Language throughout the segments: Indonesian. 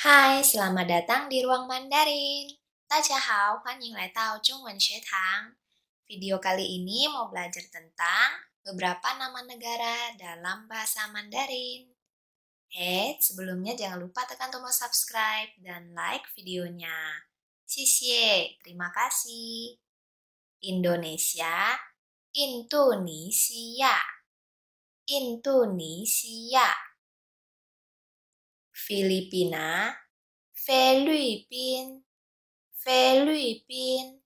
Hai, selamat datang di Ruang Mandarin. Video kali ini mau belajar tentang beberapa nama negara dalam bahasa Mandarin. Eh, sebelumnya jangan lupa tekan tombol subscribe dan like videonya. Xie, terima kasih. Indonesia, Indonesia, Indonesia. Filipina, Filipin, Filipin.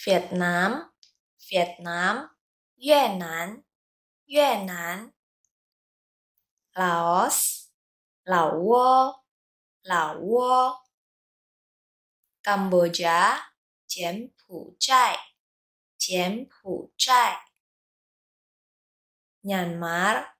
Vietnam, Vietnam, Yuanan, Yuanan. Laos, Lao, Lao. Cambodia, Myanmar.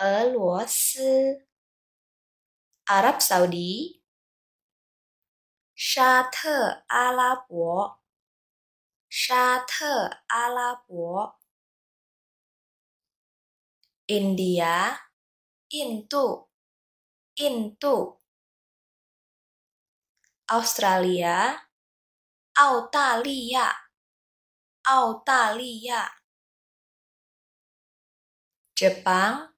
俄罗斯、Arab Saudi、沙特阿拉伯、沙特阿拉伯、India、印度、印度、Australia、澳大利亚、澳大利亚、Jepang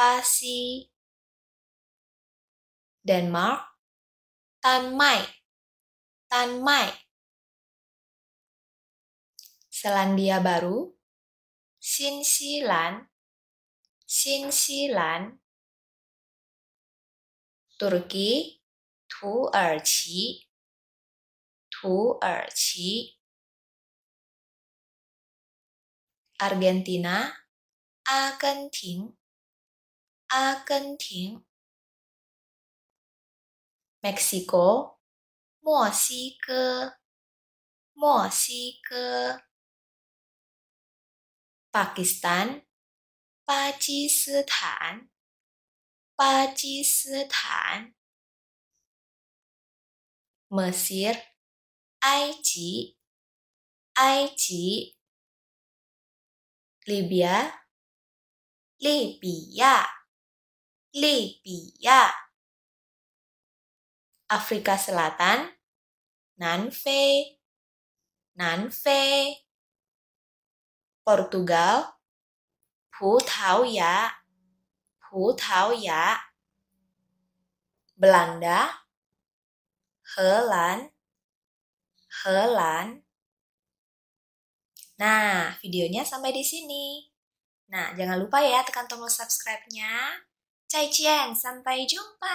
Asi, Denmark, Tan Mai, Selandia Baru, Sinsilan, Sinsilan. Turki, Turki, Turki, Argentina, Argentina. 阿根廷，Mexico，墨西哥，墨西哥，Pakistan，巴基斯坦，巴基斯坦，مصر，埃及，埃及，Libya，利比亚。Libya. Afrika Selatan, Nanfe, Nanfe. Portugal, Putauya, Putauya. Belanda, Helan, Helan. Nah, videonya sampai di sini. Nah, jangan lupa ya tekan tombol subscribe-nya sampai jumpa。